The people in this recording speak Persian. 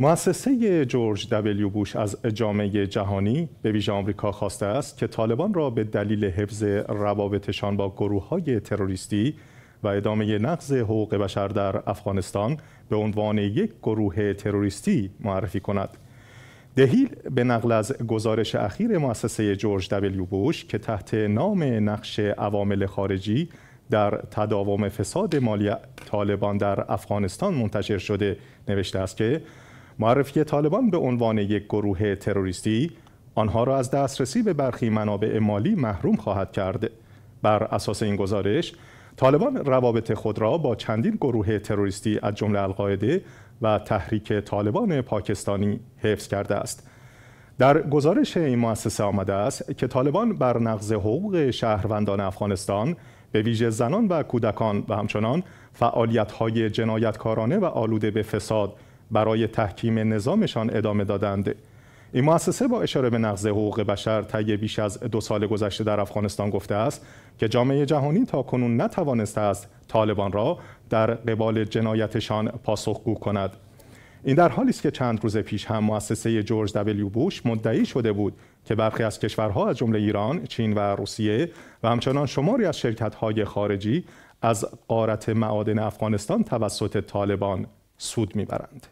مؤسسه جورج دبلیو بوش از جامعه جهانی به ویژه آمریکا خواسته است که طالبان را به دلیل حفظ روابطشان با گروه های تروریستی و ادامه نقض حقوق بشر در افغانستان به عنوان یک گروه تروریستی معرفی کند. دهیل به نقل از گزارش اخیر مؤسسه جورج دبلیو بوش که تحت نام نقش عوامل خارجی در تداوم فساد مالی طالبان در افغانستان منتشر شده نوشته است که معرفی طالبان به عنوان یک گروه تروریستی آنها را از دسترسی به برخی منابع مالی محروم خواهد کرد بر اساس این گزارش طالبان روابط خود را با چندین گروه تروریستی از جمله القاعده و تحریک طالبان پاکستانی حفظ کرده است در گزارش این مؤسسه آمده است که طالبان بر نقض حقوق شهروندان افغانستان به ویژه زنان و کودکان و همچنان فعالیت‌های جنایتکارانه و آلوده به فساد برای تحکیم نظامشان ادامه دادند این مؤسسه با اشاره به نقض حقوق بشر طی بیش از دو سال گذشته در افغانستان گفته است که جامعه جهانی تا کنون نتوانسته است طالبان را در قبال جنایتشان پاسخگو کند این در حالی است که چند روز پیش هم مؤسسه جورج دبلیو بوش مدعی شده بود که برخی از کشورها از جمله ایران، چین و روسیه و همچنان شماری از شرکت‌های خارجی از قارت معادن افغانستان توسط طالبان سود میبرند